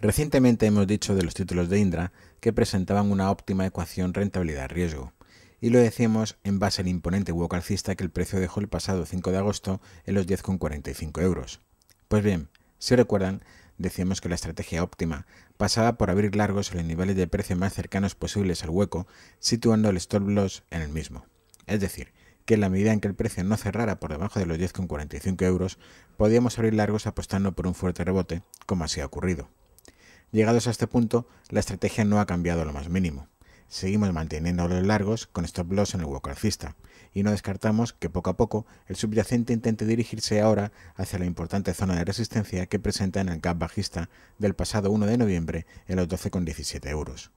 Recientemente hemos dicho de los títulos de Indra que presentaban una óptima ecuación rentabilidad-riesgo, y lo decíamos en base al imponente hueco alcista que el precio dejó el pasado 5 de agosto en los 10,45 euros. Pues bien, si recuerdan, decíamos que la estrategia óptima pasaba por abrir largos en los niveles de precio más cercanos posibles al hueco, situando el stop loss en el mismo. Es decir, que en la medida en que el precio no cerrara por debajo de los 10,45 euros, podíamos abrir largos apostando por un fuerte rebote, como así ha ocurrido. Llegados a este punto, la estrategia no ha cambiado lo más mínimo. Seguimos manteniendo los largos con stop loss en el hueco alcista, y no descartamos que poco a poco el subyacente intente dirigirse ahora hacia la importante zona de resistencia que presenta en el gap bajista del pasado 1 de noviembre en los 12,17 euros.